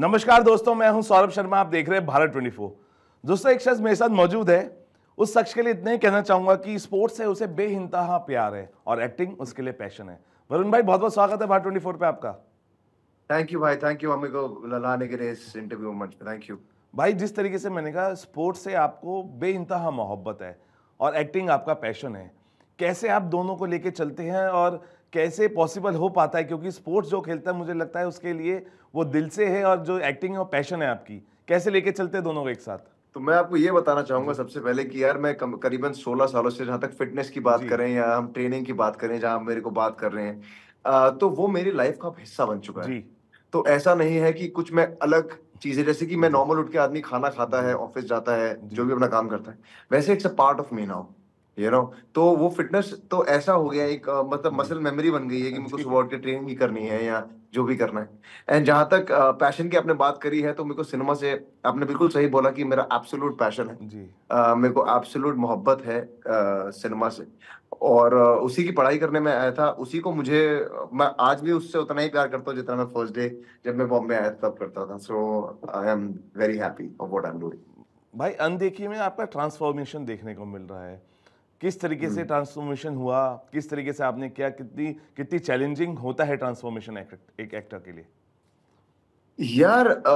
नमस्कार दोस्तों मैं हूं सौरभ शर्मा आप देख रहे हैं भारत 24 दोस्तों एक शख्स मेरे साथ मौजूद है उस शख्स के लिए इतना ही कहना चाहूंगा कि स्पोर्ट्स से उसे बेहिंतहा प्यार है और एक्टिंग उसके लिए पैशन है वरुण भाई बहुत बहुत स्वागत है भारत ट्वेंटी पे आपका थैंक यू भाई थैंक यू हमें को लाने के लिए इस इंटरव्यू मंच पे थैंक यू भाई जिस तरीके से मैंने कहा स्पोर्ट्स से आपको बेइंतहा मोहब्बत है और एक्टिंग आपका पैशन है कैसे आप दोनों को लेके चलते हैं और कैसे पॉसिबल हो पाता है क्योंकि स्पोर्ट्स जो खेलता है मुझे लगता है उसके लिए वो दिल से है और जो एक्टिंग है वो पैशन है आपकी कैसे लेके चलते दोनों को एक साथ तो मैं आपको ये बताना चाहूंगा सबसे पहले कि यार मैं करीबन 16 सालों से जहां तक फिटनेस की बात करें या हम ट्रेनिंग की बात करें जहां मेरे को बात कर रहे हैं आ, तो वो मेरी लाइफ का हिस्सा बन चुका है तो ऐसा नहीं है कि कुछ मैं अलग चीजें जैसे कि मैं नॉर्मल उठ के आदमी खाना खाता है ऑफिस जाता है जो भी अपना काम करता है वैसे it's a part of me now you know तो वो फिटनेस तो ऐसा हो गया एक मतलब मसल हम्म। मेमोरी बन गई है कि मुझको सुबह उठ के ट्रेनिंग ही करनी है या जो भी करना है एंड जहां तक पैशन की आपने बात करी है तो मेरे को सिनेमा से आपने बिल्कुल सही बोला कि मेरा एब्सोल्यूट पैशन है मेरे को एब्सोल्यूट मोहब्बत है सिनेमा से और उसी की पढ़ाई करने में आया था उसी को मुझे मैं आज भी उससे उतना ही प्यार करता हूँ जितना मैं फर्स्ट डे जब मैं बॉम्बे आया था तब करता था so I am very happy about I am doing भाई अनदेखी में आपका ट्रांसफॉर्मेशन देखने को मिल रहा है किस तरीके से ट्रांसफॉर्मेशन हम्म। हुआ किस तरीके से आपने किया कितनी कितनी चैलेंजिंग होता है ट्रांसफॉर्मेशन एक एक्टर के लिए यार आ,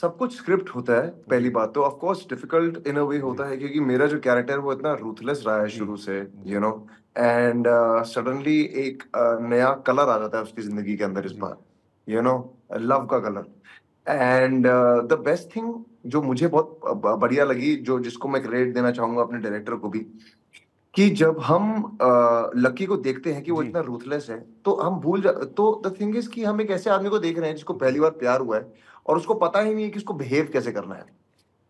सब कुछ स्क्रिप्ट होता है पहली बात तो of course difficult in a way होता है क्योंकि मेरा जो कैरेक्टर वो इतना रूथलेस रहा है शुरू से यू नो एंड सडनली एक uh, नया कलर आ जाता है उसकी जिंदगी के अंदर इस बार यू नो लव का colour and the best thing जो मुझे बहुत बढ़िया लगी जो जिसको मैं क्रेडिट देना चाहूंगा अपने डायरेक्टर को भी कि जब हम लकी को देखते हैं कि वो इतना रूथलेस है तो हम भूल जा तो द थिंग इज कि हम एक ऐसे आदमी को देख रहे हैं जिसको पहली बार प्यार हुआ है और उसको पता ही नहीं है कि उसको बिहेव कैसे करना है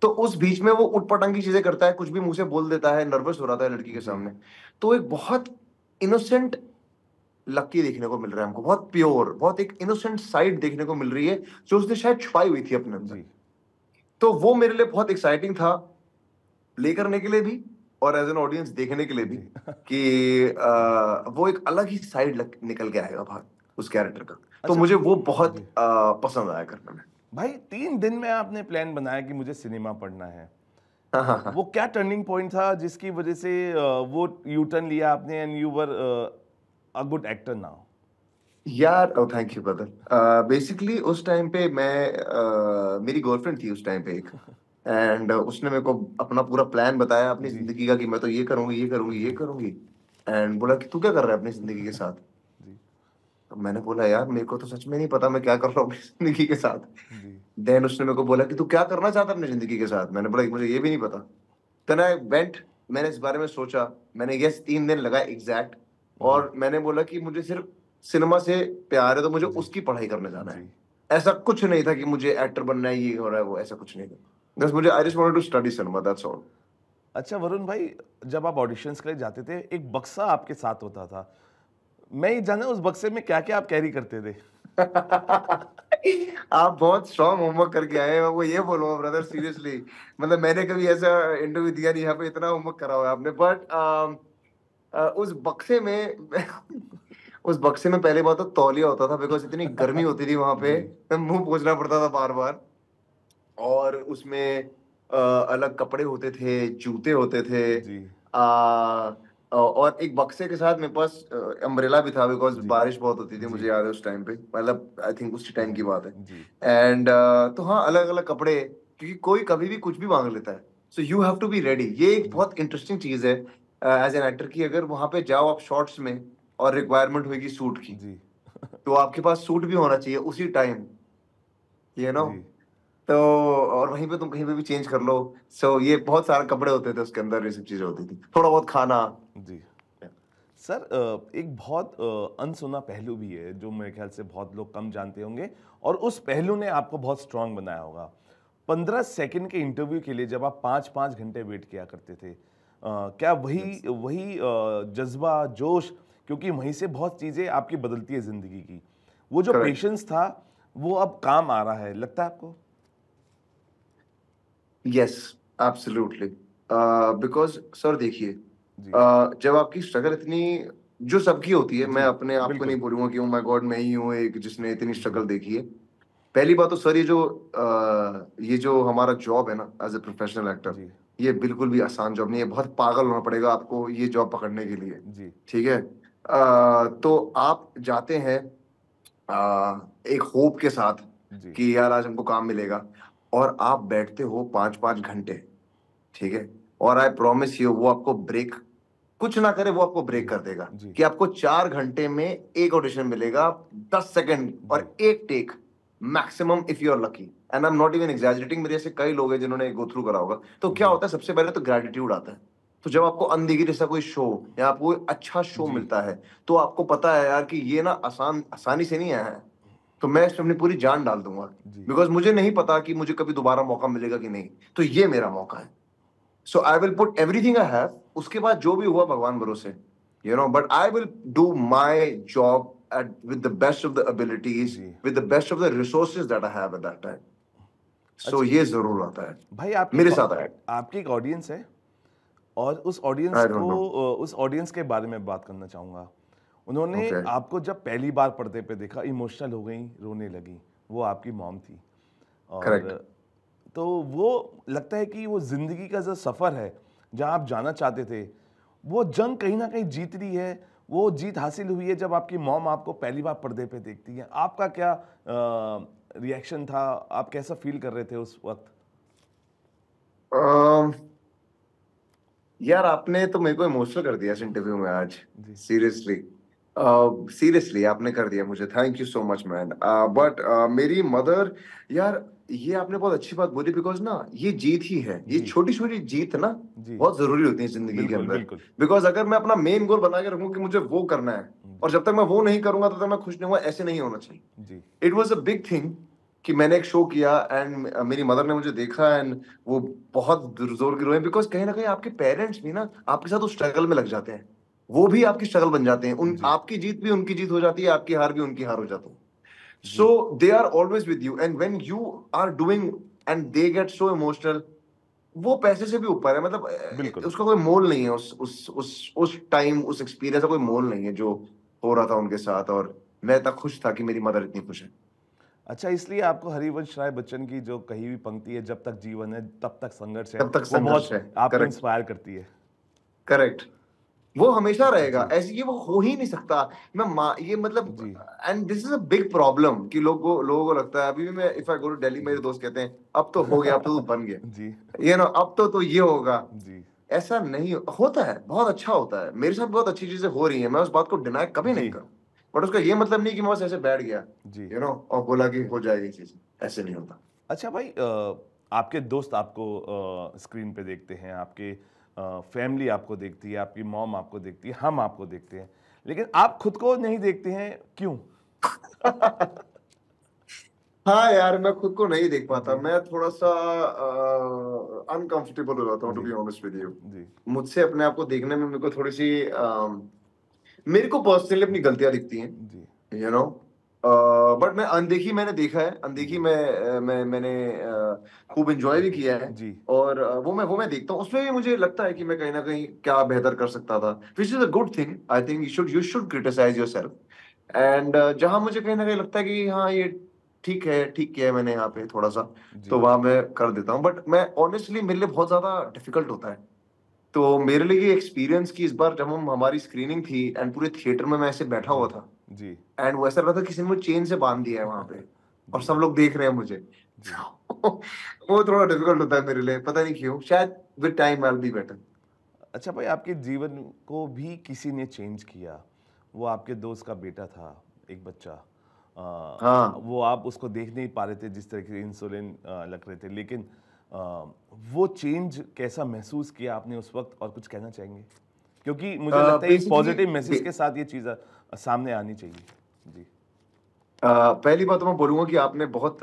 तो उस बीच में वो उटपटांग की चीजें करता है कुछ भी मुंह से बोल देता है नर्वस हो रहा था लड़की के सामने तो एक बहुत इनोसेंट लकी देखने को मिल रहा है हमको बहुत प्योर बहुत एक इनोसेंट साइड देखने को मिल रही है जो उसने शायद छुपाई हुई थी अपने अंदर तो वो मेरे लिए बहुत एक्साइटिंग था प्ले करने के लिए भी और एज एन ऑडियंस देखने के लिए भी कि आ, वो एक अलग ही साइड निकल के आएगा भाग उस कैरेक्टर का तो अच्छा, तो मुझे वो बहुत आ, पसंद आया करने में भाई तीन दिन में आपने प्लान बनाया कि मुझे सिनेमा पढ़ना है हाँ।, हाँ, हाँ। वो क्या टर्निंग पॉइंट था जिसकी वजह से वो यू टर्न लिया आपने and you were a good actor now यार थैंक यू ब्रदर बेसिकली उस टाइम पे मैं uh, मेरी गर्लफ्रेंड थी उस टाइम पे एक एंड uh, उसने मेरे को अपना पूरा प्लान बताया अपनी जिंदगी का कि मैं तो ये करूंगी ये करूंगी ये करूंगी एंड बोला कि तू क्या कर रहा है अपनी जिंदगी के साथ तो मैंने बोला यार मेरे को तो सच में नहीं पता मैं क्या कर रहा हूँ अपनी जिंदगी के साथ देन उसने मेरे को बोला कि तू क्या करना चाहता अपनी जिंदगी के साथ मैंने बोला मुझे ये भी नहीं पता देन आई वेंट मैंने इस बारे में सोचा मैंने यस तीन दिन लगा एग्जैक्ट और मैंने बोला कि मुझे सिर्फ सिनेमा से प्यार है तो मुझे उसकी पढ़ाई करने जाना है ऐसा कुछ नहीं था कि मुझे एक्टर बनना है ये हो रहा है वो ऐसा कुछ नहीं था बस मुझे I just wanted to study cinema that's all अच्छा वरुण भाई जब आप ऑडिशंस के लिए जाते थे एक बक्सा आपके साथ होता था मैं ही जाना उस बक्से में क्या क्या आप कैरी करते थे आप बहुत स्ट्रॉन्ग होमवर्क करके आए हैं वो ये बोलो ब्रदर सीरियसली मतलब मैंने कभी ऐसा इंटरव्यू दिया नहीं यहाँ पे इतना होमवर्क करा हुआ है आपने बट um, उस बक्से में उस बक्से में पहले बहुत तो तौलिया होता था बिकॉज इतनी गर्मी होती थी वहां पे मुंह पोछना पड़ता था बार बार और उसमें आ, अलग कपड़े होते थे जूते होते थे आ, और एक बक्से के साथ मेरे पास अम्ब्रेला भी था बिकॉज बारिश बहुत होती थी मुझे याद है उस टाइम पे मतलब आई थिंक उस टाइम की बात है एंड uh, तो हाँ अलग अलग कपड़े क्योंकि कोई कभी भी कुछ भी मांग लेता है so you have to be ready ये एक बहुत इंटरेस्टिंग चीज़ है एज एन एक्टर की अगर वहां पे जाओ आप शॉर्ट्स में और रिक्वायरमेंट होगी सूट की तो आपके पास सूट भी होना चाहिए उसी टाइम यू नो तो और वहीं पे तुम कहीं पे भी चेंज कर लो सो so, ये बहुत सारे कपड़े होते थे उसके अंदर ये सब चीज़ें होती थी थोड़ा बहुत खाना जी सर एक बहुत अनसुना पहलू भी है जो मेरे ख्याल से बहुत लोग कम जानते होंगे और उस पहलू ने आपको बहुत स्ट्रांग बनाया होगा पंद्रह सेकंड के इंटरव्यू के लिए जब आप पाँच पाँच घंटे वेट किया करते थे क्या वही वही जज्बा जोश क्योंकि वहीं से बहुत चीज़ें आपकी बदलती है ज़िंदगी की वो जो पेशेंस था वो अब काम आ रहा है लगता है आपको यस एब्सोल्युटली बिकॉज सर देखिए uh, जब आपकी स्ट्रगल इतनी जो सबकी होती है मैं अपने आप को नहीं बोलूंगा कि माय oh गॉड मैं ही हूँ एक जिसने इतनी स्ट्रगल देखी है पहली बात तो सर ये जो आ, uh, ये जो हमारा जॉब है ना एज ए प्रोफेशनल एक्टर ये बिल्कुल भी आसान जॉब नहीं है बहुत पागल होना पड़ेगा आपको ये जॉब पकड़ने के लिए ठीक है आ, uh, तो आप जाते हैं आ, एक होप के साथ कि यार आज हमको काम मिलेगा और आप बैठते हो पांच पांच घंटे ठीक है और आई प्रोमिस यू वो आपको ब्रेक कुछ ना करे वो आपको ब्रेक कर देगा कि आपको चार घंटे में एक ऑडिशन मिलेगा दस सेकेंड और एक take maximum if you are lucky and I am not even exaggerating मेरे ऐसे कई लोग हैं जिन्होंने गो थ्रू करा होगा तो क्या होता है सबसे पहले तो ग्रेटिट्यूड आता है तो जब आपको अंधेगी जैसा कोई शो या आपको अच्छा शो मिलता है तो आपको पता है यार कि ये ना आसान आसानी से नहीं आया है तो मैं इसमें अपनी पूरी जान डाल दूंगा बिकॉज मुझे नहीं पता कि मुझे कभी दोबारा मौका मिलेगा कि नहीं तो ये मेरा मौका है so I will put everything I have उसके बाद जो भी हुआ भगवान भरोसे you know but I will do my job at with the best of the abilities जी. with the best of the resources that I have at that time. So अच्छा। ये जरूर आता है भाई आप मेरे साथ आया आपकी एक ऑडियंस है और उस ऑडियंस को know. उस ऑडियंस के बारे में बात करना चाहूंगा उन्होंने okay. आपको जब पहली बार पर्दे पे देखा इमोशनल हो गई रोने लगी वो आपकी मॉम थी और Correct. तो वो लगता है कि वो ज़िंदगी का जो सफ़र है जहाँ आप जाना चाहते थे वो जंग कहीं ना कहीं जीत रही है वो जीत हासिल हुई है जब आपकी मॉम आपको पहली बार पर्दे पे देखती है आपका क्या रिएक्शन था आप कैसा फील कर रहे थे उस वक्त यार आपने तो मेरे को इमोशनल कर दिया इस इंटरव्यू में आज सीरियसली सीरियसली uh, आपने कर दिया मुझे thank you so much man but मेरी मदर यार ये आपने बहुत अच्छी बात बोली बिकॉज ना ये जीत ही है ये छोटी छोटी जीत ना जी. बहुत जरूरी होती है जिंदगी के अंदर बिकॉज अगर मैं अपना मेन गोल बना के रखूँ कि मुझे वो करना है और जब तक मैं वो नहीं करूंगा तब तो तक मैं खुश नहीं हुआ ऐसे नहीं होना चाहिए it was a big thing कि मैंने एक शो किया एंड uh, मेरी मदर ने मुझे देखा एंड वो बहुत जोर के रोए बिकॉज कहीं ना कहीं आपके पेरेंट्स भी ना आपके साथ उस स्ट्रगल में लग जाते हैं वो भी आपकी शक्ल बन जाते हैं उन आपकी जीत भी उनकी जीत हो जाती है आपकी हार भी उनकी हार हो जाती है so they are always with you and when you are doing and they get so emotional वो पैसे से भी ऊपर है मतलब उसका कोई मोल नहीं है उस उस उस उस टाइम उस एक्सपीरियंस का कोई मोल नहीं है जो हो रहा था उनके साथ और मैं इतना खुश था कि मेरी मदर इतनी खुश है अच्छा इसलिए आपको हरिवंश राय बच्चन की जो कही हुई पंक्ति है जब तक जीवन है तब तक संघर्ष है तब तक संघर्ष है आपको इंस्पायर करती है करेक्ट वो हमेशा रहेगा ऐसे ये वो हो ही नहीं सकता मैं ये मतलब and this is a big problem कि लोगों लोगों को लगता है अभी भी मैं if I go to Delhi मेरे दोस्त कहते हैं अब तो हो गया अब तो बन गया जी यू नो अब तो तो ये होगा जी ऐसा नहीं होता है बहुत अच्छा होता है मेरे साथ बहुत अच्छी चीजें हो रही है मैं उस बात को डिनाई कभी नहीं करूँ बट उसका ये मतलब नहीं कि मैं बस ऐसे बैठ गया जी यू नो और बोला कि हो जाएगी चीज ऐसे नहीं होता अच्छा भाई आपके दोस्त आपको स्क्रीन पे देखते हैं आपके फैमिली आपको देखती है आपकी मॉम आपको देखती है हम आपको देखते हैं लेकिन आप खुद को नहीं देखते हैं क्यों हाँ यार मैं खुद को नहीं देख पाता मैं थोड़ा सा अनकंफर्टेबल हो जाता हूँ to be honest with you मुझसे अपने आप को देखने में मेरे को थोड़ी सी uh, मेरे को पर्सनली अपनी गलतियां दिखती हैं you know you know? But मैं अनदेखी मैंने देखा है अनदेखी में मैं मैंने खूब इंजॉय भी किया है जी और वो मैं वो मैं देखता हूँ उसमें भी मुझे लगता है कि मैं कहीं ना कहीं क्या बेहतर कर सकता था which is a good thing I think you should you should criticise yourself and जहां मुझे कहीं ना कहीं लगता है कि हाँ ये ठीक है ठीक किया है मैंने यहाँ पे थोड़ा सा तो वहाँ मैं कर देता हूँ बट मैं ऑनेस्टली मेरे लिए बहुत ज़्यादा डिफिकल्ट होता है तो मेरे लिए ये एक्सपीरियंस की इस बार जब हम हमारी स्क्रीनिंग थी एंड पूरे थिएटर में मैं ऐसे बैठा हुआ था जी एंड वो ऐसा लगा था किसी ने मुझे चेन से बांध दिया है वहां पे और सब लोग देख रहे हैं मुझे वो थोड़ा डिफिकल्ट होता है मेरे लिए पता नहीं क्यों शायद with time I will be better अच्छा भाई आपके जीवन को भी किसी ने चेंज किया वो आपके दोस्त का बेटा था एक बच्चा आ, हाँ. वो आप उसको देख नहीं पा रहे थे जिस तरह के इंसुलिन लग रहे थे लेकिन आ, वो चेंज कैसा महसूस किया आपने उस वक्त और कुछ कहना चाहेंगे क्योंकि मुझे आ, लगता है पॉजिटिव मैसेज के साथ ये चीज़ सामने आनी चाहिए जी पहली बात तो मैं बोलूंगा कि आपने बहुत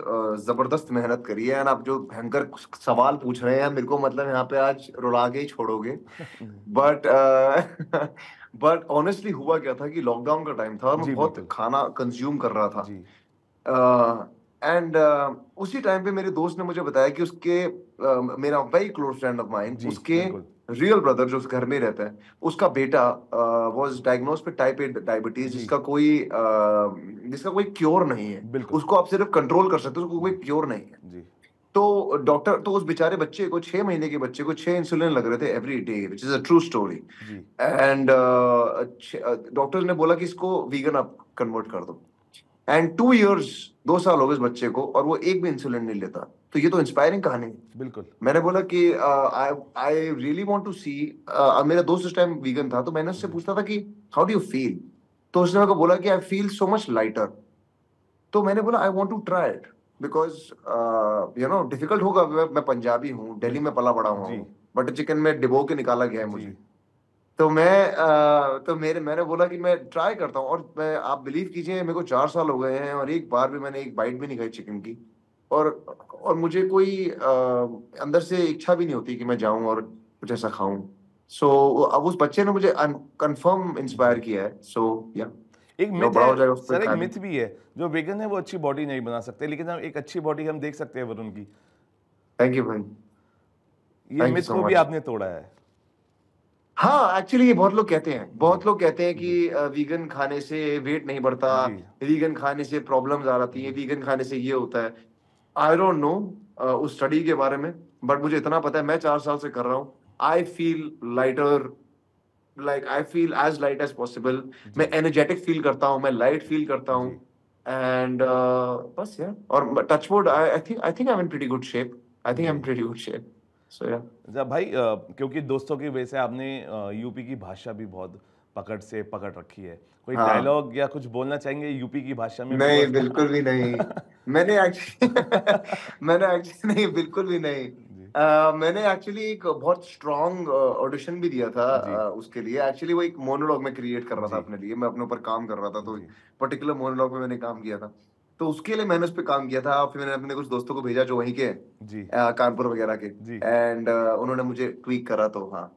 जबरदस्त मेहनत करी है एंड आप जो भयंकर सवाल पूछ रहे हैं मेरे को मतलब यहाँ पे आज रुला के ही छोड़ोगे बट बट ऑनेस्टली हुआ क्या था कि लॉकडाउन का टाइम था और मैं बहुत खाना कंज्यूम कर रहा था एंड uh, उसी टाइम पे मेरे दोस्त ने मुझे बताया कि उसके uh, मेरा very close friend of mind उसके रियल ब्रदर जो उस घर में रहता है उसका बेटा वाज डायग्नोज पे टाइप एट डायबिटीज जिसका कोई uh, जिसका कोई क्योर नहीं है उसको आप सिर्फ कंट्रोल कर सकते हो उसको कोई क्योर नहीं है जी. तो डॉक्टर तो उस बेचारे बच्चे को छह महीने के बच्चे को छह इंसुलिन लग रहे थे every day which is a true story and doctor ने बोला कि इसको वीगन आप कन्वर्ट कर दो एंड टू ईयर्स दो साल हो गए बच्चे को और वो एक भी इंसुलिन नहीं लेता तो ये तो इंस्पायरिंग कहानी है बिल्कुल मैंने बोला कि I really want to see मेरा दोस्त उस टाइम वीगन था तो मैंने उससे पूछता था कि हाउ डू यू फील तो उसने मेरे को बोला कि I feel so much lighter तो मैंने बोला I want to try it because you know difficult होगा मैं पंजाबी हूँ दिल्ली में पला बड़ा हुआ हूँ बटर चिकन में डिबो के निकाला गया है मुझे तो मैं आ, तो मेरे मैंने बोला कि मैं ट्राई करता हूँ और मैं आप बिलीव कीजिए मेरे को चार साल हो गए हैं और एक बार भी मैंने एक बाइट भी नहीं खाई चिकन की और और मुझे कोई आ, अंदर से इच्छा भी नहीं होती कि मैं जाऊँ और कुछ ऐसा खाऊं सो so, अब उस बच्चे ने मुझे कंफर्म इंस्पायर किया है सो so, या yeah. एक मिथ है सर एक मिथ भी है जो वेगन है वो अच्छी बॉडी नहीं बना सकते लेकिन हम एक अच्छी बॉडी हम देख सकते हैं वरुण की थैंक यू भाई ये मिथ को भी आपने तोड़ा है हाँ एक्चुअली ये बहुत लोग कहते हैं बहुत लोग कहते हैं कि वीगन खाने से वेट नहीं बढ़ता वीगन खाने से प्रॉब्लम आ जाती है वीगन खाने से ये होता है आई डोंट नो उस स्टडी के बारे में बट मुझे इतना पता है मैं चार साल से कर रहा हूँ I feel lighter like I feel as light as possible मैं एनर्जेटिक फील करता हूँ मैं लाइट फील करता हूँ एंड बस यार और touch I think I think I am in pretty good shape I think I am pretty good shape so, yeah. अच्छा, भाई क्योंकि दोस्तों की वजह से आपने यूपी की भाषा भी बहुत पकड़ से पकड़ रखी है कोई हाँ। डायलॉग या कुछ बोलना चाहेंगे यूपी की भाषा में नहीं बिल्कुल भी नहीं मैंने एक्चुअली मैंने एक्चुअली नहीं बिल्कुल भी नहीं Uh, मैंने एक्चुअली एक बहुत स्ट्रॉन्ग ऑडिशन uh, भी दिया था uh, उसके लिए एक्चुअली वो एक मोनोलॉग में क्रिएट कर रहा था अपने लिए मैं अपने ऊपर काम कर रहा था तो पर्टिकुलर मोनोलॉग में मैंने काम किया था तो उसके लिए मैंने उस पर काम किया था फिर मैंने अपने कुछ दोस्तों को भेजा जो वही के जी कानपुर वगैरह के एंड उन्होंने मुझे ट्वीक करा तो हाँ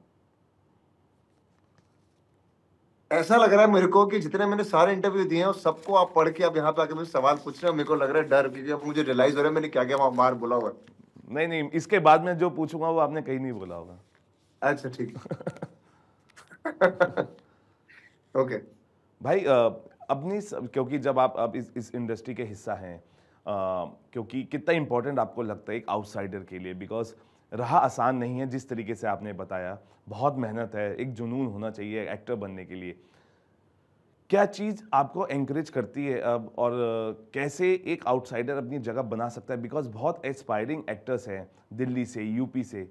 ऐसा लग रहा है मेरे को कि जितने मैंने सारे इंटरव्यू दिए हैं सबको आप पढ़ के आप यहाँ पे आके मुझे सवाल पूछ रहे हो मेरे को लग रहा है डर क्योंकि अब मुझे रियलाइज हो रहा है मैंने क्या क्या बार बोला हुआ नहीं नहीं इसके बाद में जो पूछूंगा वो आपने कहीं नहीं बोला होगा अच्छा ठीक ओके भाई अपनी क्योंकि जब आप अब इस, इस इंडस्ट्री के हिस्सा हैं क्योंकि कितना इम्पोर्टेंट आपको लगता है एक आउटसाइडर के लिए बिकॉज रहा आसान नहीं है जिस तरीके से आपने बताया बहुत मेहनत है एक जुनून होना चाहिए एक्टर बनने के लिए क्या चीज़ आपको एंकरेज करती है अब और कैसे एक आउटसाइडर अपनी जगह बना सकता है बिकॉज बहुत एस्पायरिंग एक्टर्स हैं दिल्ली से यूपी से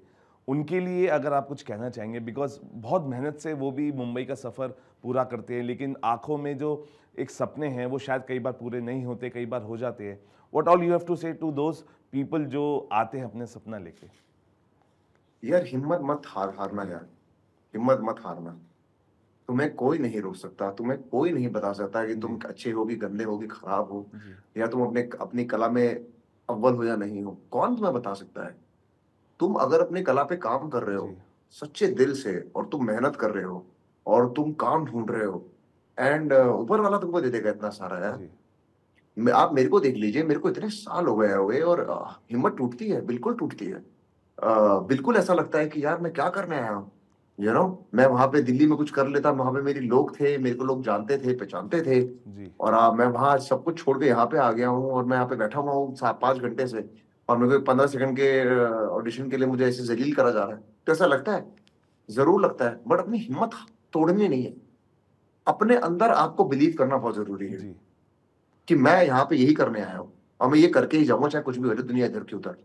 उनके लिए अगर आप कुछ कहना चाहेंगे बिकॉज बहुत मेहनत से वो भी मुंबई का सफ़र पूरा करते हैं लेकिन आँखों में जो एक सपने हैं वो शायद कई बार पूरे नहीं होते कई बार हो जाते हैं what all you have to say to those people जो आते हैं अपने सपना लेके यार हिम्मत मत हार हारना यार हिम्मत मत हारना तुम्हें कोई नहीं रोक सकता तुम्हें कोई नहीं बता सकता कि तुम अच्छे होगी गंदे होगी खराब हो या तुम अपने अपनी कला में अव्वल हो या नहीं हो कौन तुम्हें बता सकता है तुम अगर अपनी कला पे काम कर रहे हो सच्चे दिल से और तुम मेहनत कर रहे हो और तुम काम ढूंढ रहे हो एंड uh, ऊपर वाला तुमको दे देगा इतना सारा यार आप मेरे को देख लीजिए मेरे को इतने साल हो गए हुए और हिम्मत टूटती है बिल्कुल टूटती है बिल्कुल ऐसा लगता है कि यार मैं क्या करने आया हूँ यू नो मैं वहां पे दिल्ली में कुछ कर लेता वहां पे मेरे लोग थे मेरे को लोग जानते थे पहचानते थे और आ, मैं वहां सब कुछ छोड़ के यहाँ पे आ गया हूँ और मैं यहाँ पे बैठा हुआ हूँ पांच घंटे से और मेरे को पंद्रह सेकंड के ऑडिशन uh, के लिए मुझे ऐसे जलील करा जा रहा है तो ऐसा लगता है जरूर लगता है बट अपनी हिम्मत तोड़नी नहीं है अपने अंदर आपको बिलीव करना बहुत जरूरी है कि मैं यहाँ पे यही करने आया हूँ और मैं ये करके ही जाऊँगा चाहे कुछ भी हो जाए दुनिया इधर की उधर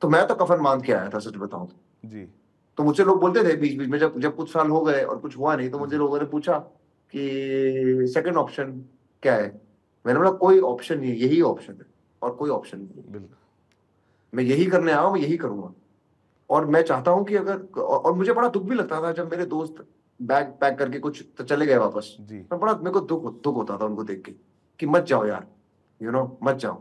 तो मैं तो कफन बांध के आया था सच बताऊं तो तो मुझे लोग बोलते थे बीच बीच में जब जब कुछ साल हो गए और कुछ हुआ नहीं तो मुझे लोगों ने पूछा कि सेकंड ऑप्शन क्या है मैंने बोला कोई ऑप्शन नहीं है यही ऑप्शन है और कोई ऑप्शन नहीं मैं यही करने आया हूँ मैं यही करूंगा और मैं चाहता हूँ कि अगर और मुझे बड़ा दुख भी लगता था जब मेरे दोस्त बैग पैक करके कुछ तो चले गए वापस जी मैं तो बड़ा मेरे को दुख दुख होता था उनको देख के कि मत जाओ यार यू नो मत जाओ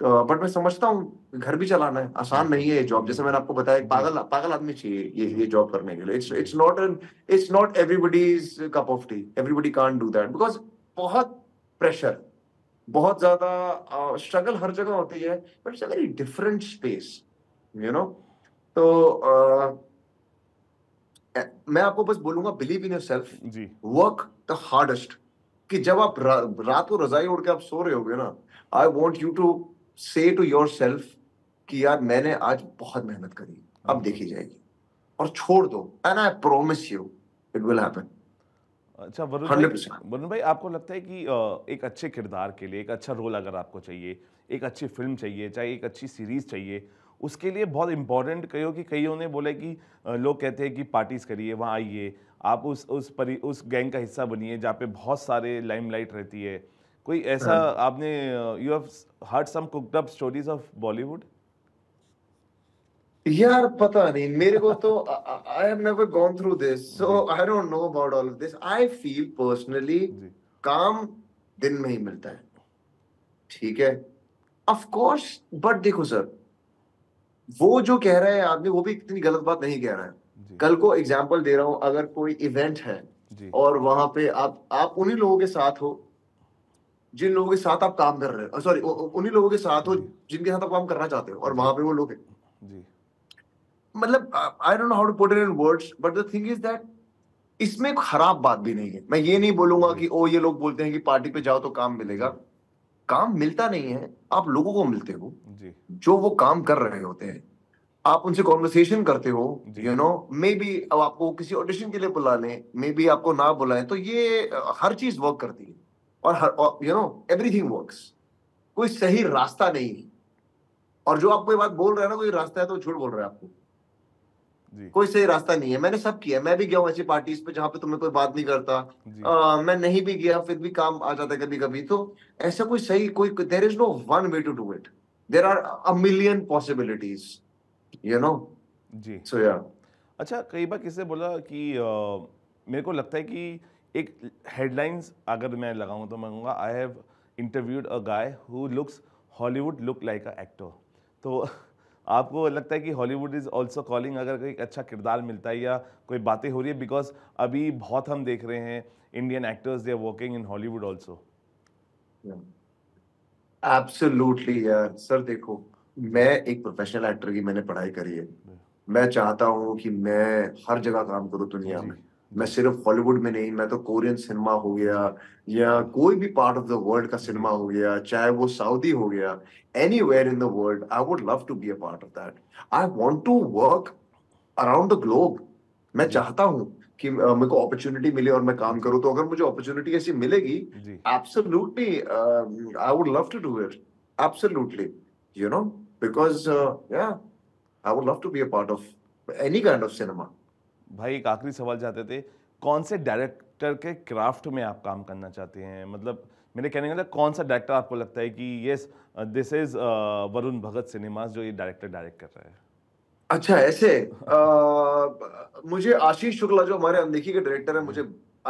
तो बट मैं समझता हूँ घर भी चलाना है आसान नहीं है ये जॉब जैसे मैंने आपको बताया पागल पागल आदमी चाहिए ये ये जॉब करने के लिए it's it's not an it's not everybody's cup of tea everybody can do that because बहुत प्रेशर बहुत ज्यादा स्ट्रगल हर जगह होती है बट इट्स तो, a very different space you know तो uh, मैं आपको बस बोलूंगा believe in yourself work the hardest कि जब आप रा, रात को रजाई उड़ के आप सो रहे हो ना I want you to say to yourself कि यार मैंने आज बहुत मेहनत करी अब हाँ। देखी जाएगी और छोड़ दो and I promise you it will happen अच्छा वरुण भाई वरुण भाई आपको लगता है कि एक अच्छे किरदार के लिए एक अच्छा रोल अगर आपको चाहिए एक अच्छी फिल्म चाहिए चाहे एक अच्छी सीरीज चाहिए उसके लिए बहुत इंपॉर्टेंट कहो कि कईयों ने बोले कि लोग कहते हैं कि पार्टीज़ करिए वहाँ आइए आप उस उस परि उस गैंग का हिस्सा बनिए जहाँ पे बहुत सारे लाइमलाइट रहती है कोई ऐसा हाँ। आपने you have heard some cooked up stories of Bollywood यार पता नहीं मेरे को तो I have never gone through this so I don't know about all of this I feel personally काम दिन में ही मिलता है ठीक है ऑफ कोर्स बट देखो सर वो जो कह रहा है आदमी वो भी इतनी गलत बात नहीं कह रहा है कल को एग्जाम्पल दे रहा हूँ अगर कोई इवेंट है और वहां पे आप आप उन्हीं लोगों के साथ हो जिन लोगों के साथ आप काम कर रहे हो सॉरी उन्हीं लोगों के साथ हो जिनके साथ आप काम करना चाहते हो और वहां पे वो लोग हैं मतलब I don't know how to put it in words but the thing is that इसमें खराब बात भी नहीं है मैं ये नहीं बोलूंगा कि ओ ये लोग बोलते हैं कि पार्टी पे जाओ तो काम मिलेगा काम मिलता नहीं है आप लोगों को मिलते हो जो वो काम कर रहे होते हैं आप उनसे कॉन्वर्सेशन करते हो यू नो मे बी अब आपको किसी ऑडिशन के लिए बुला लें मे बी आपको ना बुलाएं तो ये हर चीज वर्क करती है और हर यू नो एवरीथिंग वर्क्स कोई सही रास्ता नहीं है और जो आपको ये बात बोल रहा है ना कोई रास्ता है तो झूठ बोल रहा है आपको कोई सही रास्ता नहीं है मैंने सब किया मैं भी गया हूँ ऐसी पार्टीज पे जहाँ पे तुम्हें कोई बात नहीं करता आ, मैं नहीं भी गया फिर भी काम आ जाता है कभी कभी तो ऐसा कोई सही कोई there is no one way to do it there are a million possibilities you know जी सो so, या yeah. अच्छा कई बार किसने बोला कि आ, मेरे को लगता है कि एक हेडलाइंस अगर मैं लगाऊँ तो मैं कहूँगा I have interviewed a guy who looks Hollywood look like a actor तो आपको लगता है कि हॉलीवुड इज़ ऑल्सो कॉलिंग अगर कोई अच्छा किरदार मिलता है या कोई बातें हो रही है बिकॉज अभी बहुत हम देख रहे हैं Indian actors they are working in Hollywood also absolutely यार सर देखो मैं एक प्रोफेशनल एक्टर की मैंने पढ़ाई करी है मैं चाहता हूँ कि मैं हर जगह काम करूँ दुनिया में मैं सिर्फ हॉलीवुड में नहीं मैं तो कोरियन सिनेमा हो गया या कोई भी पार्ट ऑफ द वर्ल्ड का सिनेमा हो गया चाहे वो सऊदी हो गया anywhere in the world I would love to be a part of that I want to work around the globe मैं चाहता हूं कि मेरे को अपॉर्चुनिटी मिले और मैं काम करूं तो अगर मुझे अपॉर्चुनिटी ऐसी मिलेगी absolutely I would love to do it absolutely you know because yeah I would love to be a part of any kind of cinema भाई एक आखिरी सवाल चाहते थे कौन से डायरेक्टर के क्राफ्ट में आप काम करना चाहते हैं मतलब मेरे कहने का मतलब कौन सा डायरेक्टर आपको लगता है कि yes this is Varun Bhagat cinemas जो ये डायरेक्टर डायरेक्ट कर रहा है अच्छा ऐसे आ, uh, मुझे आशीष शुक्ला जो हमारे अनदेखी के डायरेक्टर है मुझे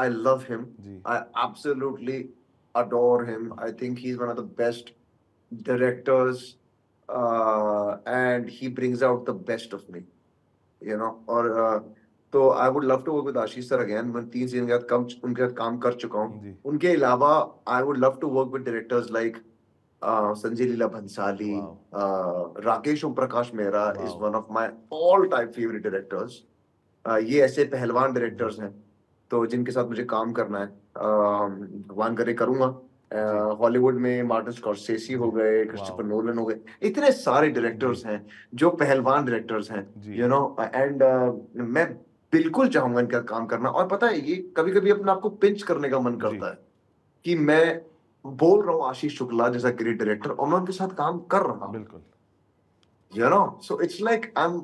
I love him I absolutely adore him I think he is one of the best directors and he brings out the best of me you know और uh, तो I would love to work with Ashish sir again मैं तीन season के कम उनके साथ काम कर चुका हूँ उनके अलावा I would love to work with directors like Sanjay Leela Bhansali Rakesh Om Prakash Mehra is one of my all time favourite directors ये ऐसे पहलवान डायरेक्टर्स हैं तो जिनके साथ मुझे काम करना है भगवान करे करूंगा हॉलीवुड में मार्टिन स्कॉर्सेसी हो गए क्रिस्टोफर नोलन हो गए इतने सारे डायरेक्टर्स हैं जो पहलवान डायरेक्टर्स हैं यू नो एंड मैं बिल्कुल चाहूंगा इनका काम करना और पता है ये कभी कभी अपने आपको पिंच करने का मन करता है कि मैं बोल रहा हूँ आशीष शुक्ला जैसा क्रिएट डायरेक्टर और मैं उनके साथ काम कर रहा हूँ बिल्कुल you know so it's like I am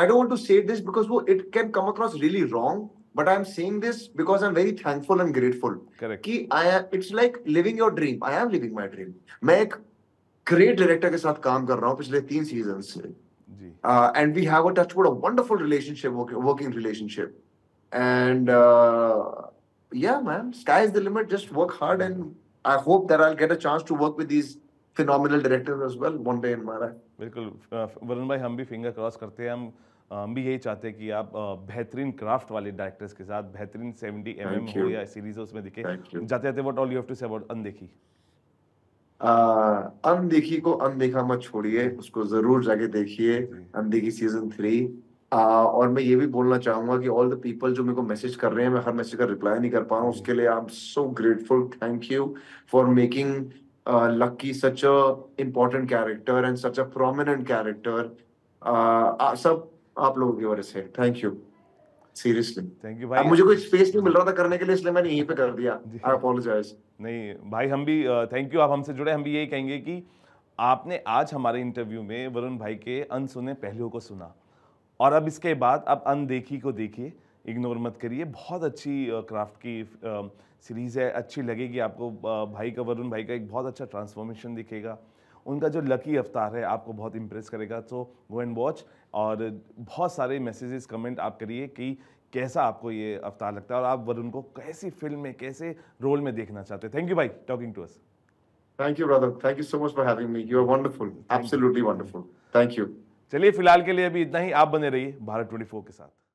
I don't to say this because वो it can come across really wrong but I am saying this because I am very thankful and grateful कि I it's like living your dream I am living my dream मैं एक great director के साथ काम कर रहा हूँ पिछले तीन सीजन से Uh, and we have a touch touchwood, a wonderful relationship, working relationship. And uh, yeah, man, sky is the limit. Just work hard, and I hope that I'll get a chance to work with these phenomenal directors as well one day in my life बिल्कुल वरुण भाई हम भी finger cross करते हैं हम हम भी यही चाहते हैं कि आप बेहतरीन क्राफ्ट वाले डायरेक्टर्स के साथ बेहतरीन 70 एमएम हो या सीरीज उसमें दिखे जाते जाते what all you have to say about Undekhi Undekhi को अनदेखा मत छोड़िए हम्म। उसको जरूर जाके देखिए हम्म। अनदेखी सीजन थ्री और मैं ये भी बोलना चाहूंगा कि ऑल द पीपल जो मेरे को मैसेज कर रहे हैं मैं हर मैसेज का रिप्लाई नहीं कर पा रहा हूँ हम्म। उसके लिए I am so grateful thank you for making Lucky such a important character and such a prominent character सब आप लोगों की वजह से thank you seriously thank you मुझे कोई स्पेस नहीं मिल रहा था करने के लिए इसलिए मैंने यहीं पे कर दिया आई अपोलोजाइज नहीं भाई हम भी थैंक यू आप हमसे जुड़े हम भी यही कहेंगे कि आपने आज हमारे इंटरव्यू में वरुण भाई के अनसुने पहलुओं को सुना और अब इसके बाद आप अनदेखी को देखिए इग्नोर मत करिए बहुत अच्छी क्राफ्ट की सीरीज़ है अच्छी लगेगी आपको भाई का वरुण भाई का एक बहुत अच्छा ट्रांसफॉर्मेशन दिखेगा उनका जो लकी अवतार है आपको बहुत इम्प्रेस करेगा तो गो एंड वॉच और बहुत सारे मैसेजेस कमेंट आप करिए कि कैसा आपको ये अवतार लगता है और आप वरुण को कैसी फिल्म में कैसे रोल में देखना चाहते हैं थैंक यू भाई talking to us thank you brother thank you so much for having me you are wonderful absolutely wonderful thank you चलिए फिलहाल के लिए अभी इतना ही आप बने रहिए भारत 24 के साथ